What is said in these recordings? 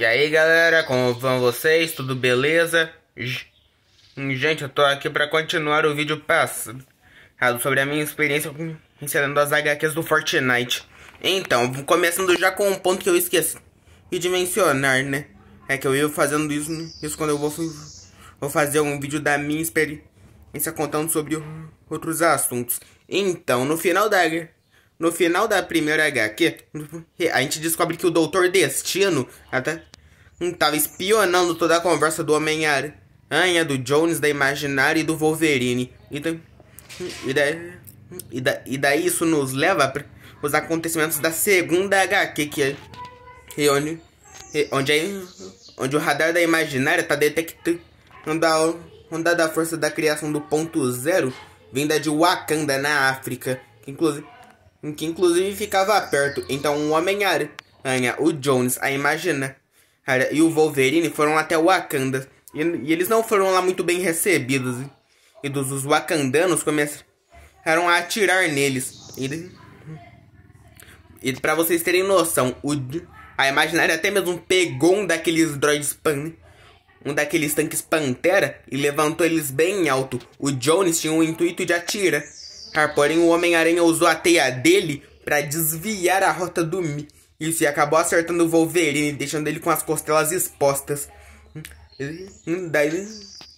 E aí galera, como vão vocês? Tudo beleza? Gente, eu tô aqui pra continuar o vídeo passado sobre a minha experiência encerrando as HQs do Fortnite. Então, começando já com um ponto que eu esqueci de mencionar, né? É que eu ia fazendo isso, né? isso quando eu vou, vou fazer um vídeo da minha experiência contando sobre outros assuntos. Então, no final da no final da primeira HQ, a gente descobre que o Doutor Destino até estava hum, espionando toda a conversa do Homem-Aranha, do Jones, da Imaginária e do Wolverine. E, então, da, e, daí, e, da, e daí isso nos leva para os acontecimentos da segunda HQ, é, que é onde, onde, onde o radar da Imaginária está detectando a onda da força da criação do ponto zero vinda de Wakanda, na África. Que inclusive em que inclusive ficava perto. Então o Homem-Aranha, o Jones, a Imagina e o Wolverine foram até o Wakanda. E, e, eles não foram lá muito bem recebidos. E dos, os wakandanos começaram a atirar neles. E, e para vocês terem noção, o, a Imaginária até mesmo pegou um daqueles droids pan, um daqueles tanques Pantera e levantou eles bem alto. O Jones tinha o intuito de atirar ah, porém, o Homem-Aranha usou a teia dele para desviar a rota do Mi. Isso, e acabou acertando o Wolverine, deixando ele com as costelas expostas.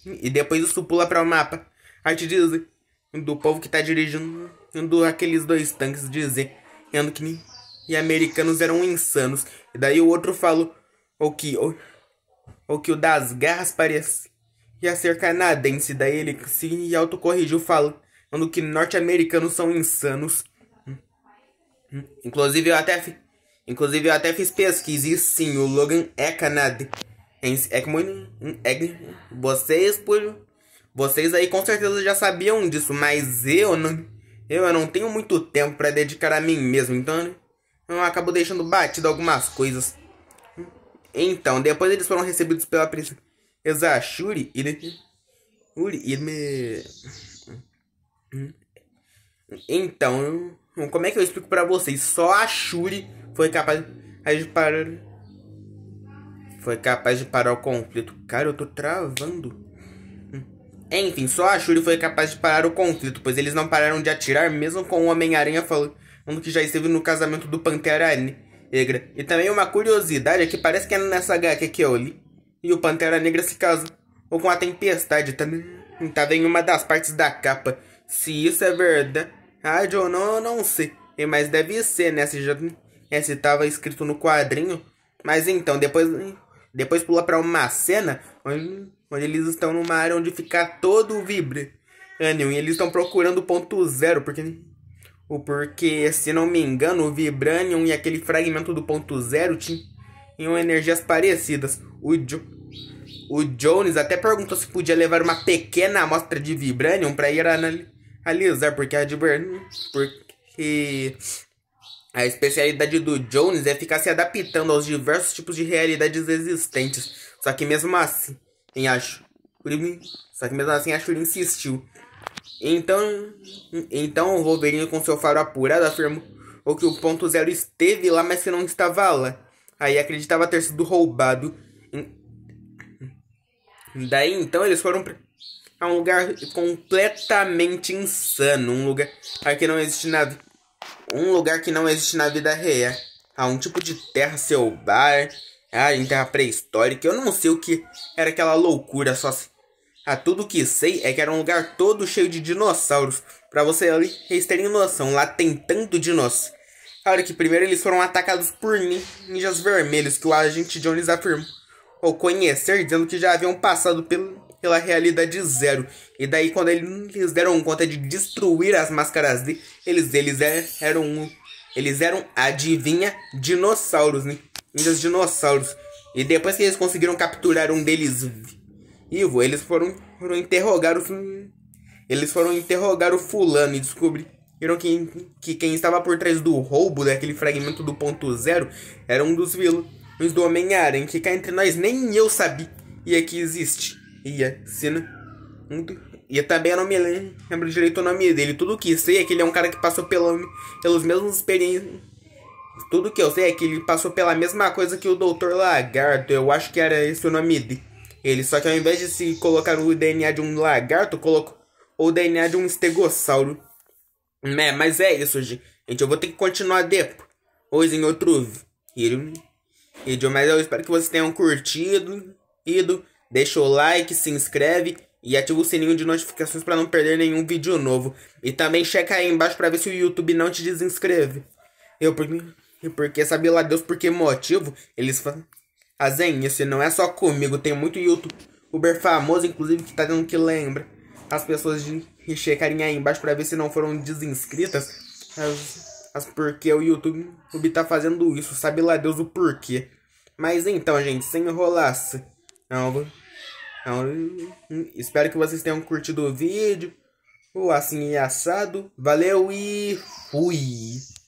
E depois isso pula para o mapa. Arte diz do povo que tá dirigindo aqueles dois tanques dizendo que e americanos eram insanos. E daí o outro falou o que o, o que o das garras parecia ser canadense. Daí ele se autocorrigiu falando falando que norte-americanos são insanos. Hum, hum. Inclusive eu até inclusive eu até fiz pesquisa e sim, o Logan é canadense. É como hum, é vocês por vocês aí com certeza já sabiam disso, mas eu não eu não tenho muito tempo para dedicar a mim mesmo, então né, eu acabo deixando batido algumas coisas. Então, depois eles foram recebidos pela princesa Shuri e Uri né, e então, como é que eu explico para vocês? Só a Shuri foi capaz de parar. Foi capaz de parar o conflito. Cara, eu tô travando. Enfim, só a Shuri foi capaz de parar o conflito, pois eles não pararam de atirar, mesmo com o Homem-Aranha falando que já esteve no casamento do Pantera Negra. E também uma curiosidade é que parece que é nessa HQ que eu li. E o Pantera Negra se casou com a Tempestade, também tá estava em uma das partes da capa. Se isso é verdade ou não, eu não sei. Mas deve ser, né? Se já né, se escrito no quadrinho. Mas então, depois, depois pula para uma cena onde, onde, eles estão numa área onde fica todo o vibranium. E eles estão procurando o ponto zero, porque, porque, se não me engano, o vibranium e aquele fragmento do ponto zero tinham energias parecidas. O, jo, o Jones até perguntou se podia levar uma pequena amostra de vibranium para ir analisar realizar, porque a, de porque a especialidade do Jones é ficar se adaptando aos diversos tipos de realidades existentes. Só que mesmo assim, em acho. Só que mesmo assim a Shuri insistiu. Então, então o Wolverine com seu faro apurado afirmou que o ponto zero esteve lá, mas que não estava lá. Aí acreditava ter sido roubado. Daí então eles foram a é um lugar completamente insano, um lugar que não existe nada, um lugar que não existe na vida real, a um tipo de terra selvagem, ah, em terra pré-histórica, eu não sei o que era aquela loucura, só se... a ah, tudo que sei é que era um lugar todo cheio de dinossauros. Para você ali, eles terem noção, lá tem tanto dinossauro. Claro que primeiro eles foram atacados por ninjas vermelhos, que o agente Jones afirmou ou conhecer, dizendo que já haviam passado pelo pela realidade zero. E daí, quando eles deram conta de destruir as máscaras D, eles, eles eram. Eles eram, adivinha, dinossauros, né? Ainda dinossauros. E depois que eles conseguiram capturar um deles vivo, eles foram, foram interrogar o. Eles foram interrogar o fulano e descobriram que, que quem estava por trás do roubo daquele fragmento do ponto zero era um dos vilões do Homem-Aranha, que cá entre nós nem eu sabia que existe. É muito E é também eu não me né? lembro direito o nome dele. Tudo que sei é que ele é um cara que passou pelo pelos mesmos experiências. Tudo que eu sei é que ele passou pela mesma coisa que o Dr. Lagarto. Eu acho que era esse o nome dele. Ele só que ao invés de se colocar o DNA de um lagarto, colocou o DNA de um estegossauro. É, mas é isso, gente. Eu vou ter que continuar depois em outro vídeo. Mas eu espero que vocês tenham curtido. Ido. Deixa o like, se inscreve e ativa o sininho de notificações para não perder nenhum vídeo novo. E também checa aí embaixo para ver se o YouTube não te desinscreve. Eu porque, porque sabe lá Deus por que motivo eles fazem isso. E não é só comigo, tem muito youtuber famoso inclusive que tá dando que lembra as pessoas de checarem aí embaixo para ver se não foram desinscritas. As, as porque o YouTube, tá fazendo isso, sabe lá Deus o porquê. Mas então, gente, sem se, Não, então, hum, espero que vocês tenham curtido o vídeo. O assim e assado. Valeu e fui!